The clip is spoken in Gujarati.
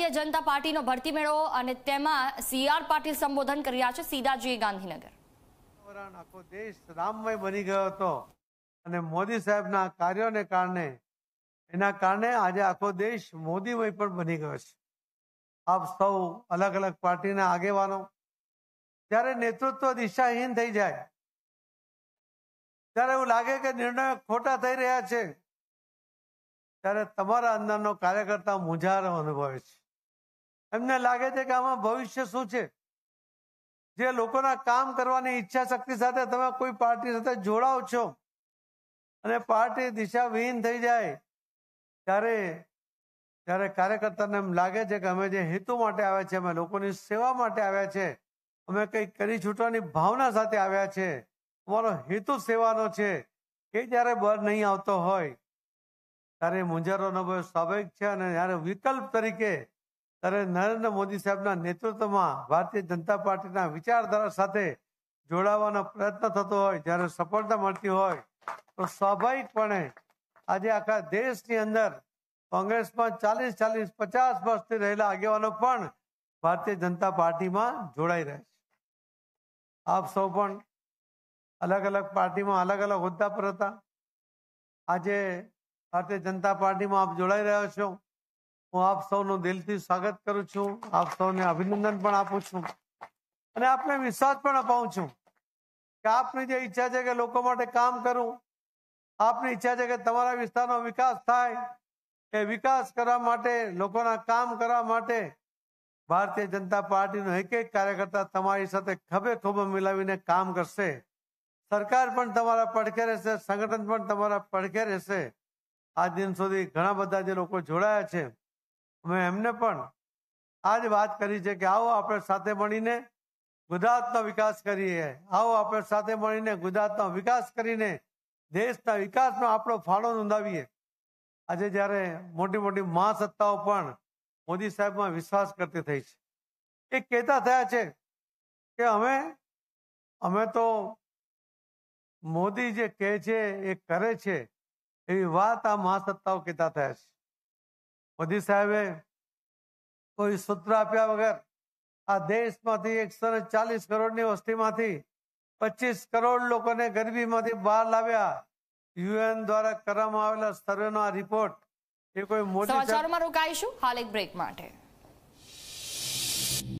ભારતીય જનતા પાર્ટીનો ભરતી મેળો અને તેમાં સીઆર પાટીલ સંબોધન કરી રહ્યા છે સીધાજી ગાંધીનગર આખો દેશ રામમય બની ગયો હતો અને મોદી સાહેબના કાર્યોને કારણે એના કારણે આજે આખો દેશ મોદીમય પણ બની ગયો છે આપ સૌ અલગ અલગ પાર્ટીના આગેવાનો ત્યારે નેતૃત્વ દિશાહીન થઈ જાય ત્યારે એવું લાગે કે નિર્ણયો ખોટા થઈ રહ્યા છે ત્યારે તમારા અંદરનો કાર્યકર્તા મુંજારો અનુભવે છે એમને લાગે છે કે આમાં ભવિષ્ય શું છે જે લોકોના કામ કરવાની ઈચ્છા શક્તિ સાથે તમે કોઈ પાર્ટી સાથે જોડાવ છો અને પાર્ટી દિશાવિહીન થઈ જાય ત્યારે ત્યારે કાર્યકર્તાને એમ લાગે છે કે અમે જે હેતુ માટે આવ્યા છે અમે લોકોની સેવા માટે આવ્યા છે અમે કંઈક કરી છૂટવાની ભાવના સાથે આવ્યા છે અમારો હેતુ સેવાનો છે એ જ્યારે બર નહીં આવતો હોય ત્યારે મુંજારોનો ભય સ્વાભાવિક છે અને જ્યારે વિકલ્પ તરીકે ત્યારે નરેન્દ્ર મોદી સાહેબના નેતૃત્વમાં ભારતીય જનતા પાર્ટીના વિચારધારા સાથે જોડાવાનો પ્રયત્ન થતો હોય જ્યારે સફળતા મળતી હોય તો સ્વાભાવિકપણે આજે આખા દેશની અંદર કોંગ્રેસમાં ચાલીસ ચાલીસ પચાસ વર્ષથી રહેલા આગેવાનો પણ ભારતીય જનતા પાર્ટીમાં જોડાઈ રહ્યા છે આપ સૌ પણ અલગ અલગ પાર્ટીમાં અલગ અલગ હોદ્દા પર હતા આજે ભારતીય જનતા પાર્ટીમાં આપ જોડાઈ રહ્યા છો હું આપ સૌનું દિલથી સ્વાગત કરું છું આપ સૌને અભિનંદન પણ આપું છું અને આપને વિશ્વાસ પણ અપાવું છું કે આપની જે ઈચ્છા છે કે લોકો માટે કામ કરું આપની ઈચ્છા છે કે તમારા વિસ્તારનો વિકાસ થાય કે વિકાસ કરવા માટે લોકોના કામ કરવા માટે ભારતીય જનતા પાર્ટીનો એક એક કાર્યકર્તા તમારી સાથે ખભે ખભે મિલાવીને કામ કરશે સરકાર પણ તમારા પડખે રહેશે સંગઠન પણ તમારા પડખે રહેશે આ દિન સુધી ઘણા બધા જે લોકો જોડાયા છે મેં એમને પણ આ જ વાત કરી છે કે આવો આપણે સાથે મળીને ગુજરાતનો વિકાસ કરીએ આવો આપણે સાથે મળીને ગુજરાતનો વિકાસ કરીને દેશના વિકાસનો આપણો ફાળો નોંધાવીએ આજે જ્યારે મોટી મોટી મહાસત્તાઓ પણ મોદી સાહેબમાં વિશ્વાસ કરતી થઈ છે એ કહેતા થયા છે કે અમે અમે તો મોદી જે કહે છે એ કરે છે એવી વાત આ મહાસત્તાઓ કહેતા થયા છે મોદી સાહેબે કોઈ સૂત્ર આપ્યા વગર આ દેશમાંથી એકસો ને ચાલીસ ની વસ્તીમાંથી પચીસ કરોડ લોકોને ગરીબીમાંથી બહાર લાવ્યા યુએન દ્વારા કરવામાં આવેલા સર્વેનો આ રિપોર્ટ એ કોઈ મોદી રોકાઈશું હાલ એક બ્રેક માટે